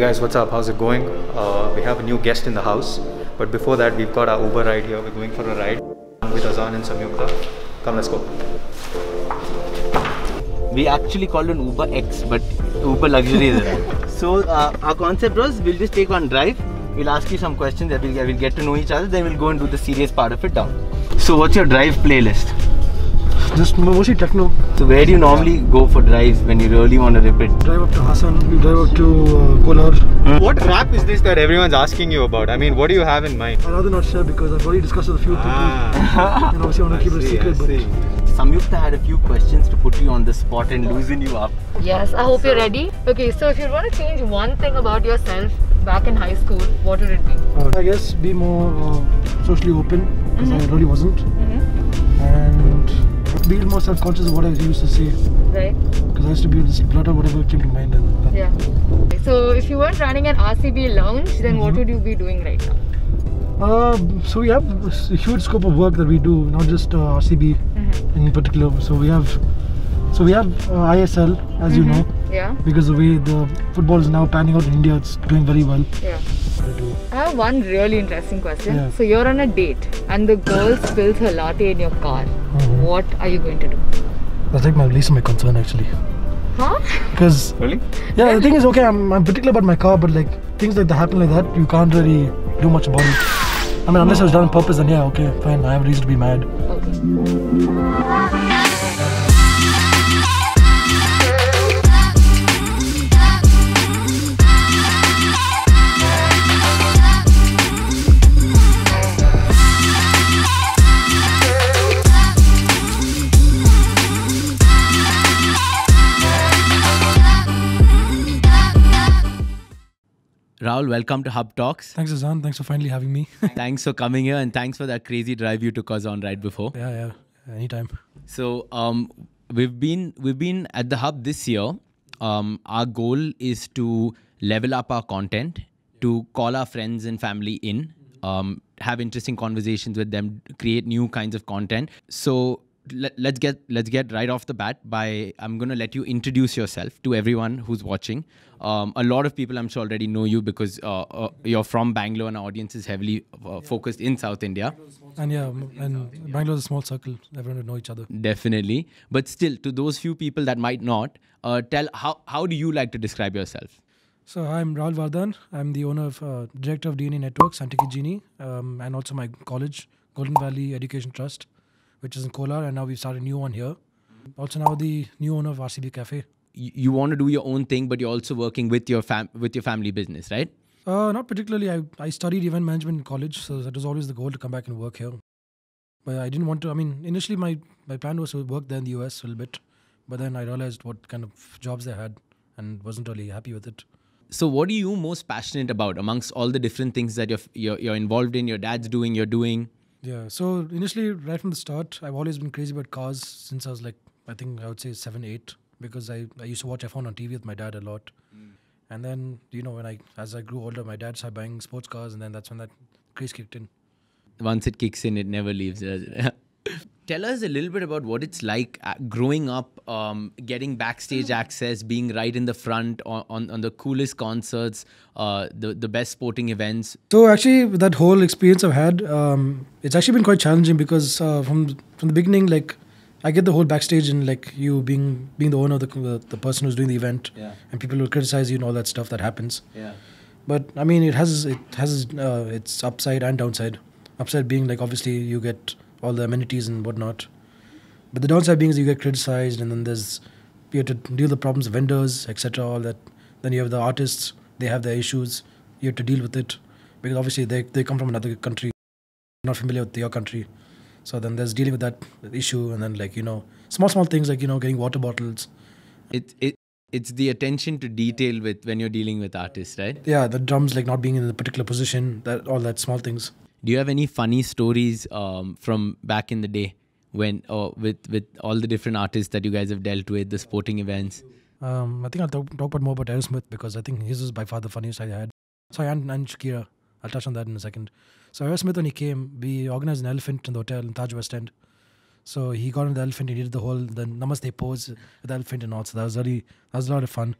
Hey guys, what's up? How's it going? Uh, we have a new guest in the house. But before that, we've got our Uber ride here. We're going for a ride with Azan and Samyukta. Come, let's go. We actually called an Uber X, but Uber Luxury is right. So uh, our concept was we'll just take one drive. We'll ask you some questions that we'll, we'll get to know each other. Then we'll go and do the serious part of it down. So what's your drive playlist? just mostly techno. So where do you normally go for drives when you really want to rip it? Drive up to Hassan, drive up to uh, Kolar. Hmm. What rap is this that everyone's asking you about? I mean, what do you have in mind? I'd rather not share because I've already discussed with a few people. Ah. and obviously I want to keep see, it a secret. but Samyukta had a few questions to put you on the spot and loosen you up. Yes, I hope so. you're ready. Okay, so if you want to change one thing about yourself back in high school, what would it be? Uh, I guess be more uh, socially open because mm -hmm. I mm-hmm. really wasn't. Mm -hmm. And be more self-conscious of what I used to say. Right. Because I used to be able to blood or whatever came to mind. And Yeah. So if you weren't running an RCB lounge, then mm -hmm. what mm-hmm. would you be doing right now? Uh, so we have a huge scope of work that we do, not just uh, RCB mm -hmm. in particular. So we have, so we have uh, ISL, as mm -hmm. you mm-hmm. know. Yeah. Because the way the football is now panning out in India, it's doing very well. Yeah. I have one really interesting question. Yeah. So you're on a date and the girl spills her latte in your car. Mm -hmm. What are you going to do? That's like my least of my concern actually. Huh? Because really? Yeah, the thing is okay. I'm, I'm particular about my car, but like things like that happen like that, you can't really do much about it. I mean, unless it was done on purpose, then yeah, okay, fine. I have reason to be mad. Okay. welcome to Hub Talks. Thanks, Azan. Thanks for finally having me. thanks for coming here and thanks for that crazy drive you took us on right before. Yeah, yeah. Anytime. So um, we've been we've been at the hub this year. Um, our goal is to level up our content, to call our friends and family in, um, have interesting conversations with them, create new kinds of content. So let, us get let's get right off the bat by I'm gonna let you introduce yourself to everyone who's watching. Um, a lot of people I'm sure already know you because uh, uh, you're from Bangalore and our audience is heavily uh, focused in South India. And yeah, and Bangalore is a small circle. Everyone would know each other. Definitely, but still, to those few people that might not, uh, tell how how do you like to describe yourself? So I'm Rahul Vardhan. I'm the owner of uh, director of DNA Networks, Antiki Genie, um, and also my college, Golden Valley Education Trust which is in Kolar, and now we've started a new one here. Also now the new owner of RCB Cafe. You, you want to do your own thing, but you're also working with your fam- with your family business, right? Uh, not particularly. I, I studied event management in college, so that was always the goal to come back and work here. But I didn't want to. I mean, initially my, my plan was to work there in the US a little bit, but then I realized what kind of jobs I had and wasn't really happy with it. So, what are you most passionate about amongst all the different things that you're, you're, you're involved in? Your dad's doing, you're doing. Yeah. So initially, right from the start, I've always been crazy about cars since I was like, I think I would say seven, eight, because I, I used to watch F1 on TV with my dad a lot. Mm. And then, you know, when I, as I grew older, my dad started buying sports cars, and then that's when that craze kicked in. Once it kicks in, it never leaves. Yeah. tell us a little bit about what it's like uh, growing up, um, getting backstage mm-hmm. access, being right in the front on, on, on the coolest concerts, uh, the, the best sporting events. So, actually, that whole experience I've had, um, it's actually been quite challenging because uh, from, from the beginning, like, I get the whole backstage and like you being being the owner of the, the, the person who's doing the event yeah. and people will criticize you and all that stuff that happens. Yeah. But I mean, it has it has uh, its upside and downside. Upside being like obviously you get all the amenities and whatnot. But the downside being is you get criticized, and then there's you have to deal with the problems of vendors, etc. All that. Then you have the artists; they have their issues. You have to deal with it because obviously they they come from another country, not familiar with your country. So then there's dealing with that issue, and then like you know small small things like you know getting water bottles. It it it's the attention to detail with when you're dealing with artists, right? Yeah, the drums like not being in a particular position, that all that small things do you have any funny stories um, from back in the day when with with all the different artists that you guys have dealt with the sporting events um, i think i'll talk, talk about more about aerosmith because i think his is by far the funniest i had Sorry, and, and shakira i'll touch on that in a second so aerosmith when he came we organized an elephant in the hotel in taj west end so he got on the elephant he did the whole the namaste pose with the elephant and all so that was really that was a lot of fun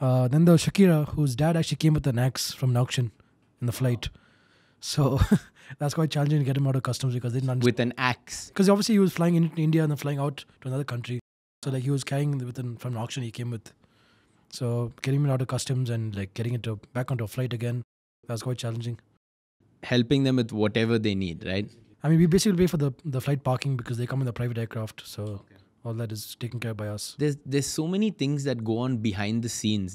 uh, then there was shakira whose dad actually came with an axe from an auction in the flight so that's quite challenging to get him out of customs because they didn't understand. With an axe. Because obviously he was flying into India and then flying out to another country. So like he was carrying with an, from an auction he came with. So getting him out of customs and like getting it to, back onto a flight again, that was quite challenging. Helping them with whatever they need, right? I mean, we basically pay for the, the flight parking because they come in the private aircraft. So okay. all that is taken care of by us. There's, there's so many things that go on behind the scenes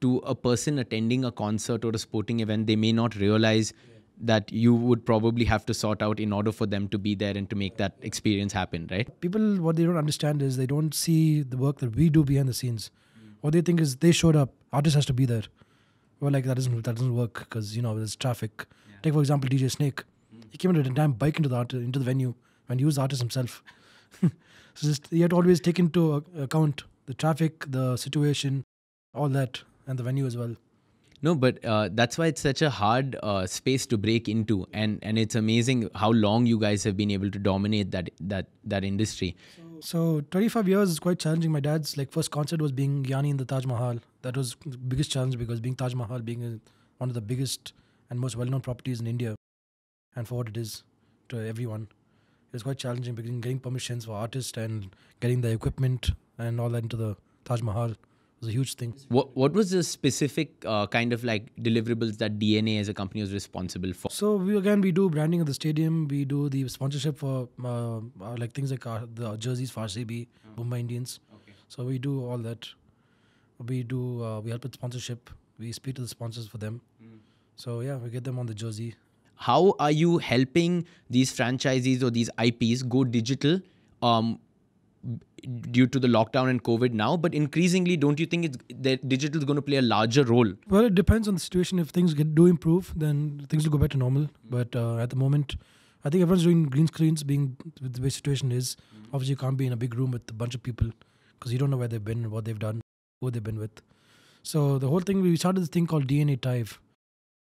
to a person attending a concert or a sporting event, they may not realize yeah that you would probably have to sort out in order for them to be there and to make that experience happen, right? People, what they don't understand is they don't see the work that we do behind the scenes. What they think is they showed up, artist has to be there. Well, like that doesn't that doesn't work because you know there's traffic. Yeah. Take for example DJ Snake. He came at a damn bike into the art, into the venue and he was the artist himself. so just you have to always take into account the traffic, the situation, all that, and the venue as well. No, but uh, that's why it's such a hard uh, space to break into, and and it's amazing how long you guys have been able to dominate that that that industry. So, 25 years is quite challenging. My dad's like first concert was being Yanni in the Taj Mahal. That was biggest challenge because being Taj Mahal being a, one of the biggest and most well-known properties in India, and for what it is to everyone, it's quite challenging. Because getting permissions for artists and getting the equipment and all that into the Taj Mahal was a huge thing. What, what was the specific uh, kind of like deliverables that DNA as a company was responsible for? So we again we do branding of the stadium. We do the sponsorship for uh, uh like things like our, uh, the jerseys for RCB, oh. Mm-hmm. Mumbai Indians. Okay. So we do all that. We do uh, we help with sponsorship. We speak to the sponsors for them. Mm. So yeah, we get them on the jersey. How are you helping these franchisees or these IPs go digital? Um, due to the lockdown and COVID now, but increasingly, don't you think it's, that digital is going to play a larger role? Well, it depends on the situation. If things get, do improve, then things will go back to normal. But uh, at the moment, I think everyone's doing green screens, being the way situation is. Mm-hmm. Obviously, you can't be in a big room with a bunch of people because you don't know where they've been, what they've done, who they've been with. So the whole thing, we started this thing called DNA Dive.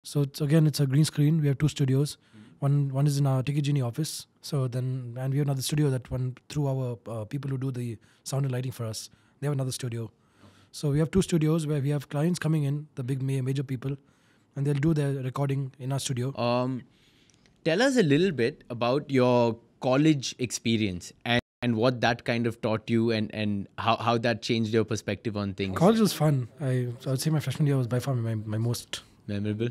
So it's again, it's a green screen. We have two studios. Mm one one is in our Tiki Genie office. So then, and we have another studio that one through our uh, people who do the sound and lighting for us. They have another studio. So we have two studios where we have clients coming in, the big major people, and they'll do their recording in our studio. Um, tell us a little bit about your college experience and and what that kind of taught you and, and how, how that changed your perspective on things? College was fun. I, I would say my freshman year was by far my, my most memorable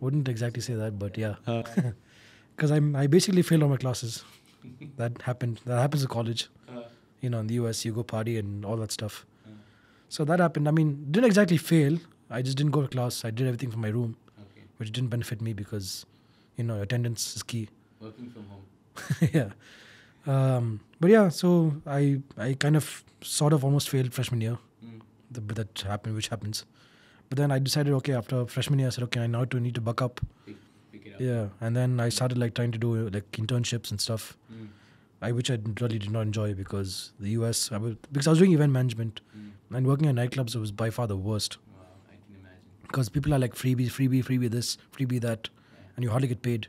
wouldn't exactly say that, but yeah, because uh. I'm I basically failed all my classes. that happened. That happens in college. Uh. You know, in the US, you go party and all that stuff. Uh. So that happened. I mean, didn't exactly fail. I just didn't go to class. I did everything from my room, okay. which didn't benefit me because, you know, attendance is key. Working from home. yeah. Um, but yeah, so I I kind of sort of almost failed freshman year, mm. the, that happened, which happens. But then I decided, okay, after freshman year, I said, okay, I now to need to buck up. Pick, up. Yeah, and then I started like trying to do like internships and stuff. Mm. I which I really did not enjoy because the US I was, because I was doing event management mm. and working at nightclubs was by far the worst. Wow, I can imagine. Because people are like freebie, freebie, freebie this, freebie that, yeah. and you hardly get paid.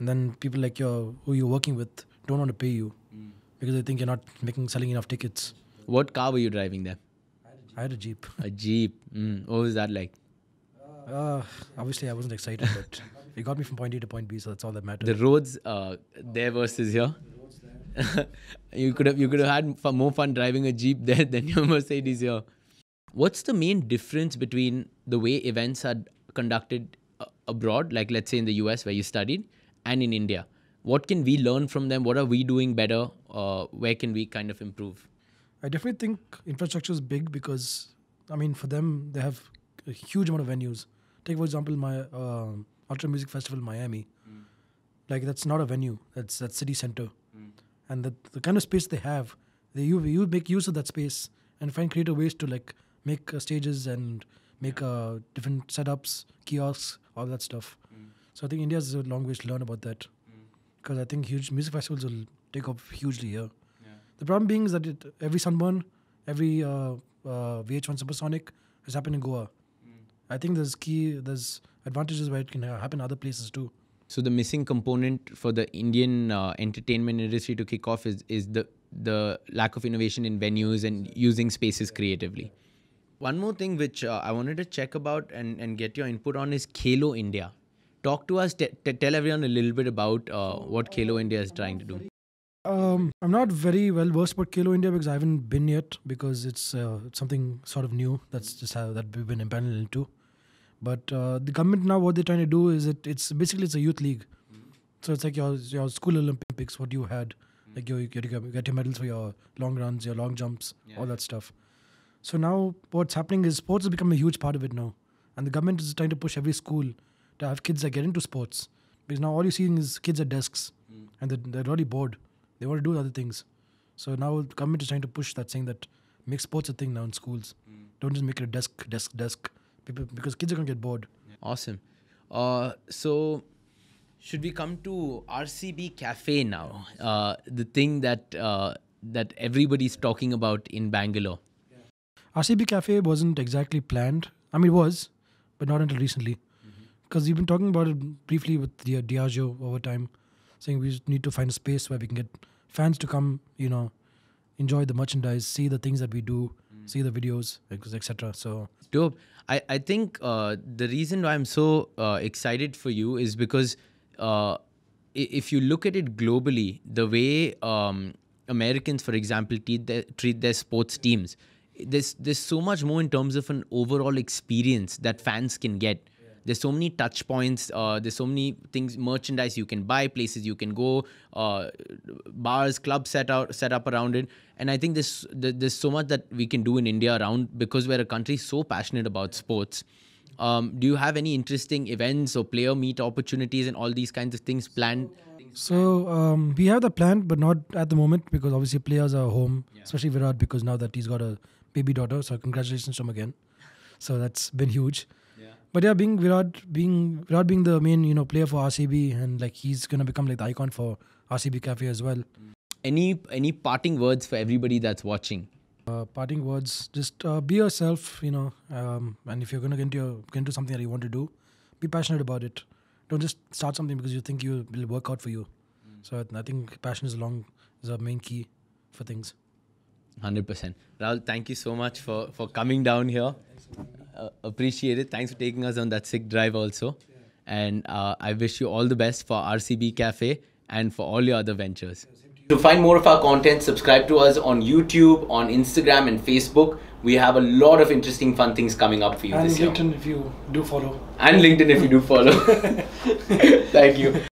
And then people like your who you're working with don't want to pay you mm. because they think you're not making selling enough tickets. What car were you driving there? I had a Jeep. A Jeep. Mm. What was that like? Uh, uh, obviously, I wasn't excited, but it got me from point A to point B, so that's all that mattered. The roads uh, there versus here. you could have you could have had more fun driving a jeep there than your Mercedes here. What's the main difference between the way events are conducted uh, abroad, like let's say in the US where you studied, and in India? What can we learn from them? What are we doing better? Uh, where can we kind of improve? I definitely think infrastructure is big because, I mean, for them, they have a huge amount of venues. Take, for example, my uh, Ultra Music Festival Miami. Mm. Like, that's not a venue, that's that city center. Mm. And the, the kind of space they have, they you, you make use of that space and find creative ways to, like, make uh, stages and make uh, different setups, kiosks, all that stuff. Mm. So I think India is a long ways to learn about that hmm. because I think huge music festivals will take off hugely here. The problem being is that it, every Sunburn, every uh, uh, VH1 Supersonic has happened in Goa. Mm. I think there's key, there's advantages where it can happen other places too. So the missing component for the Indian uh, entertainment industry to kick off is is the the lack of innovation in venues and using spaces creatively. One more thing which uh, I wanted to check about and, and get your input on is Kelo India. Talk to us, t- t- tell everyone a little bit about uh, what Kelo India is trying to do. Um, I'm not very well versed about Kilo India because I haven't been yet because it's uh, something sort of new that's just how that we've been empaneled into. But uh, the government now what they're trying to do is that it's basically it's a youth league, so it's like your your school Olympics what you had, like you, you get your medals for your long runs, your long jumps, yeah. all that stuff. So now what's happening is sports has become a huge part of it now, and the government is trying to push every school to have kids that get into sports because now all you're seeing is kids at desks, mm. and they're, they're really bored they want to do other things. So now the government is trying to push that, saying that make sports a thing now in schools. Mm. Don't just make it a desk, desk, desk. People, because kids are gonna get bored. Awesome. Uh, so should we come to RCB Cafe now? Uh, the thing that uh, that everybody's talking about in Bangalore. Yeah. RCB Cafe wasn't exactly planned. I mean, it was, but not until recently. Because mm-hmm. we've been talking about it briefly with Diageo over time, saying we need to find a space where we can get fans to come, you know, enjoy the merchandise, see the things that we do, mm. see the videos, etc. So dope. I I think uh, the reason why I'm so uh, excited for you is because uh, if you look at it globally, the way um, Americans, for example, treat their, treat their sports teams, there's there's so much more in terms of an overall experience that fans can get there's so many touch points. Uh, there's so many things, merchandise you can buy, places you can go, uh, bars, clubs set out set up around it. And I think this there's so much that we can do in India around because we're a country so passionate about sports. Um, do you have any interesting events or player meet opportunities and all these kinds of things planned? So um, we have the plan, but not at the moment because obviously players are home, yeah. especially Virat because now that he's got a baby daughter. So congratulations to him again. So that's been huge but yeah, being Virat being Virat being the main you know player for RCB and like he's gonna become like the icon for RCB Cafe as well. Any any parting words for everybody that's watching? Uh, parting words: just uh, be yourself, you know. Um, and if you're gonna get into your, get into something that you want to do, be passionate about it. Don't just start something because you think you will work out for you. Mm. So I think passion is long is a main key for things. Hundred percent, Raul. Thank you so much for for coming down here. Uh, appreciate it. Thanks for taking us on that sick drive also. Yeah. And uh, I wish you all the best for RCB Cafe and for all your other ventures. To find more of our content, subscribe to us on YouTube, on Instagram and Facebook. We have a lot of interesting fun things coming up for you and this LinkedIn year. And LinkedIn if you do follow. And LinkedIn if you do follow. Thank you.